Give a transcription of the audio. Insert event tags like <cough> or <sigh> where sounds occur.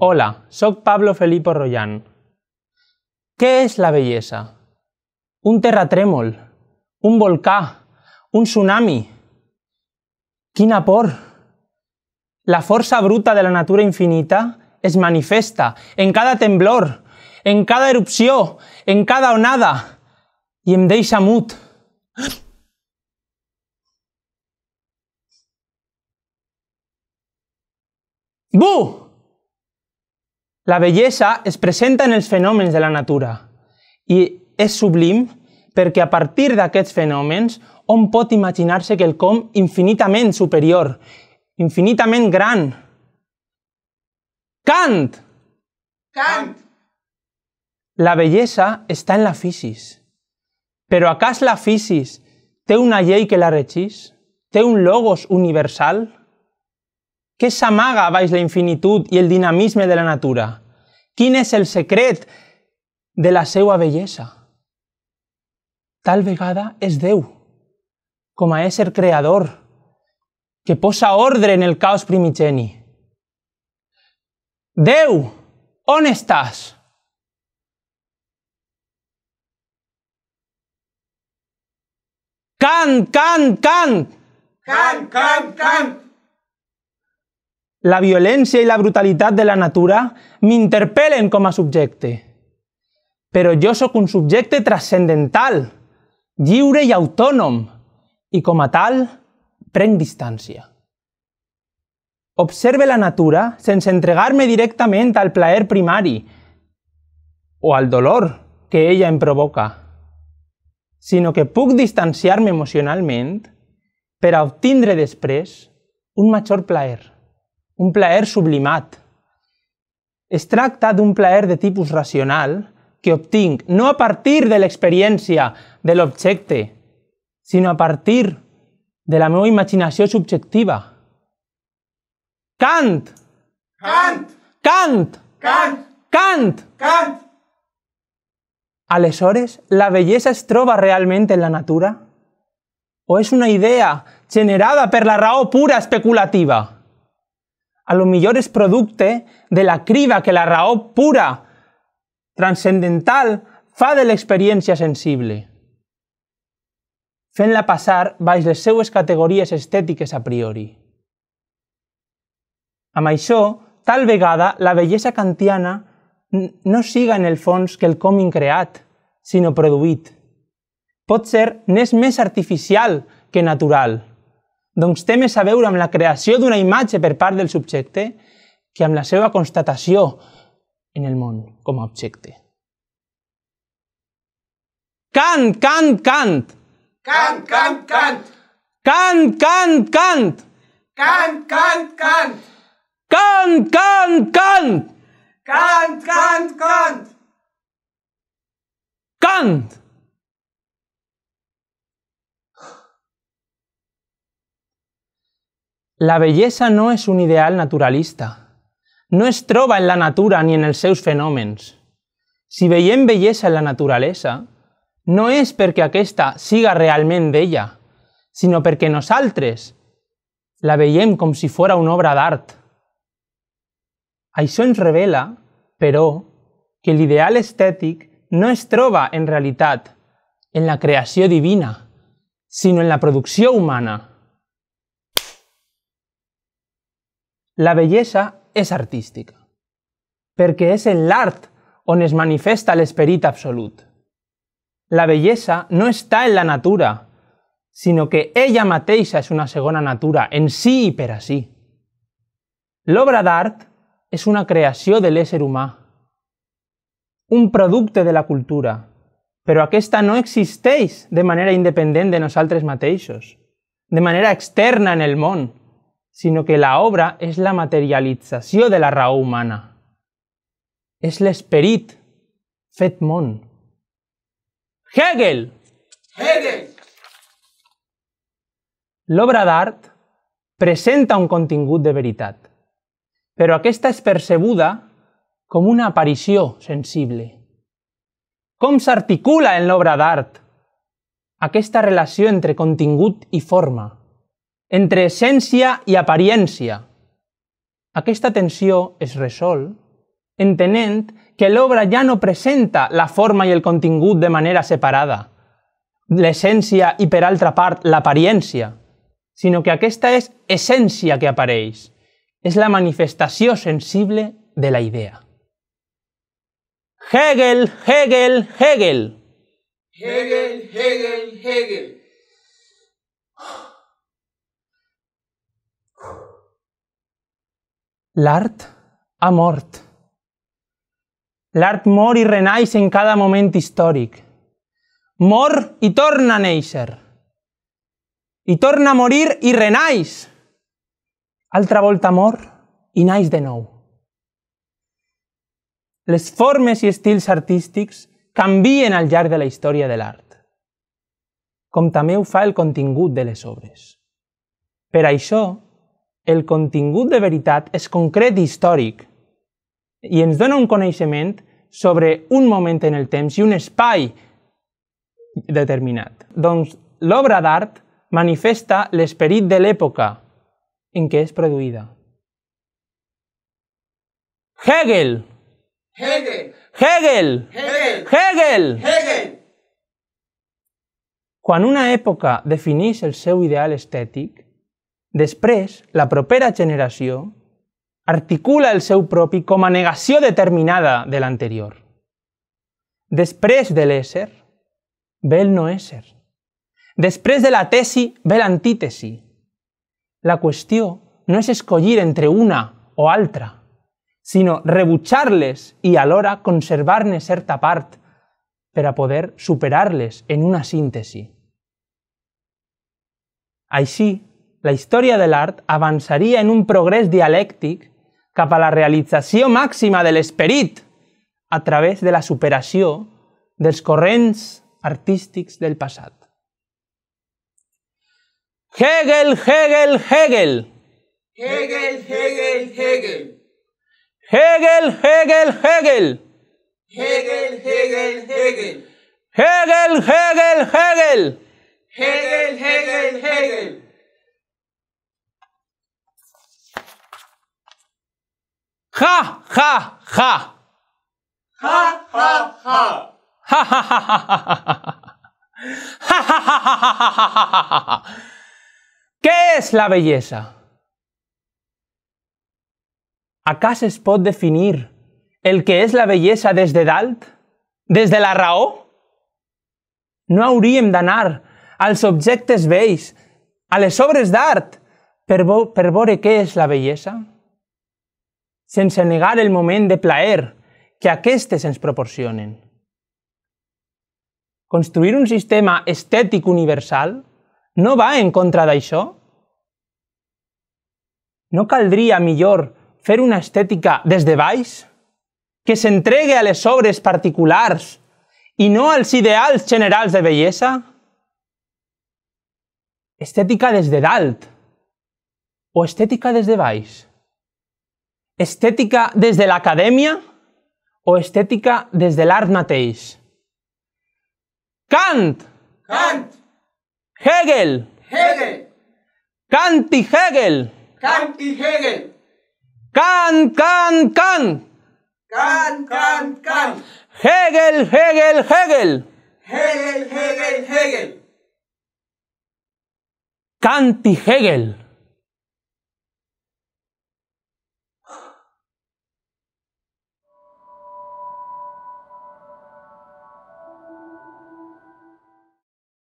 Hola, soy Pablo Felipe Royán. ¿Qué es la belleza? Un terratrémol, un volcán, un tsunami. Quina La fuerza bruta de la natura infinita es manifiesta en cada temblor, en cada erupción, en cada onada, y en Deishamut. deixa <gasps> La bellesa es presenta en els fenòmens de la natura i és sublim perquè a partir d'aquests fenòmens on pot imaginar-se que el com infinitament superior, infinitament gran. Kant! Kant! La bellesa està en la fisis. Però acas la fisis té una llei que la regís? Té un logos universal? Què s'amaga baix la infinitud i el dinamisme de la natura? Quin és el secret de la seva bellesa? Tal vegada és Déu, com a ésser creador, que posa ordre en el caos primigeni. Déu, on estàs? Can, can, can! Can, can, can! la violència i la brutalitat de la natura m'interpel·len com a subjecte. Però jo sóc un subjecte transcendental, lliure i autònom, i com a tal, prenc distància. Observe la natura sense entregar-me directament al plaer primari o al dolor que ella em provoca, sinó que puc distanciar-me emocionalment per a obtindre després un major plaer un plaer sublimat. Es tracta d'un plaer de tipus racional que obtinc no a partir de l'experiència de l'objecte, sinó a partir de la meva imaginació subjectiva. Kant! Kant! Kant! Kant! Kant! Kant! Aleshores, la bellesa es troba realment en la natura? O és una idea generada per la raó pura especulativa? a lo millor és producte de la criba que la raó pura, transcendental, fa de l'experiència sensible, fent-la passar baix les seues categories estètiques a priori. Amb això, tal vegada la bellesa kantiana no siga en el fons que el com increat, sinó produït. Pot ser n'és més artificial que natural doncs té més a veure amb la creació d'una imatge per part del subjecte que amb la seva constatació en el món com a objecte. Cant, cant, cant! Cant, cant, cant! Cant, cant, cant! Cant, cant, cant! Cant, cant, cant! Cant, cant, cant! Cant! cant. La bellesa no és un ideal naturalista. No es troba en la natura ni en els seus fenòmens. Si veiem bellesa en la naturalesa, no és perquè aquesta siga realment bella, sinó perquè nosaltres la veiem com si fora una obra d'art. Això ens revela, però, que l'ideal estètic no es troba en realitat en la creació divina, sinó en la producció humana. la belleza es artística, porque es en l'art on es el Espíritu Absoluto. La belleza no está en la natura, sino que ella mateixa es una segona natura, en sí y per a si. L'obra d'art es una creació del ser humà, un producte de la cultura, pero aquesta no existeix de manera independent de nosaltres mateixos, de manera externa en el món, sinó que la obra és la materialització de la raó humana. És l'esperit fet món. Hegel! Hegel! L'obra d'art presenta un contingut de veritat, però aquesta és percebuda com una aparició sensible. Com s'articula en l'obra d'art aquesta relació entre contingut i forma? entre essència i apariència. Aquesta tensió es resol entenent que l'obra ja no presenta la forma i el contingut de manera separada, l'essència i, per altra part, l'apariència, sinó que aquesta és essència que apareix, és la manifestació sensible de la idea. Hegel, Hegel, Hegel. Hegel, Hegel, Hegel. l'art ha mort. L'art mor i renaix en cada moment històric. Mor i torna a néixer. I torna a morir i renaix. Altra volta mor i naix de nou. Les formes i estils artístics canvien al llarg de la història de l'art, com també ho fa el contingut de les obres. Per això, el contingut de veritat és concret i històric i ens dona un coneixement sobre un moment en el temps i un espai determinat. Doncs l'obra d'art manifesta l'esperit de l'època en què és produïda. Hegel! Hegel! Hegel! Hegel! Hegel! Hegel! Quan una època defineix el seu ideal estètic, Després, la propera generació articula el seu propi com a negació determinada de l'anterior. Després de l'ésser, ve el no ésser. Després de la tesi, ve l'antítesi. La qüestió no és escollir entre una o altra, sinó rebutjar-les i alhora conservar-ne certa part per a poder superar-les en una síntesi. Així, la història de l'art avançaria en un progrés dialèctic cap a la realització màxima de l'esperit a través de la superació dels corrents artístics del passat. Hegel, Hegel, Hegel! Hegel, Hegel, Hegel! Hegel, Hegel, Hegel! Hegel, Hegel, Hegel! Hegel, Hegel, Hegel! Hegel, Hegel, Hegel! Ха-ха-ха! Ха-ха-ха! ¡Ja, Què és es la A casa es pot definir el que és la bellesa des de dalt? Des de la raó? No hauríem d'anar als objectes vells, a les obres d'art, per, per veure què és la bellesa? sense negar el moment de plaer que aquestes ens proporcionen. Construir un sistema estètic universal no va en contra d'això? No caldria millor fer una estètica des de baix? Que s'entregui a les obres particulars i no als ideals generals de bellesa? Estètica des de dalt o estètica des de baix? Estética desde la academia o estética desde el mateix? Kant! Kant! Hegel! Hegel! Kant y Hegel! Kant y Hegel! Kant, Kant, Kant! Kant, Kant, Kant! Hegel, Hegel, Hegel! Hegel, Hegel, Hegel! Kant y Hegel!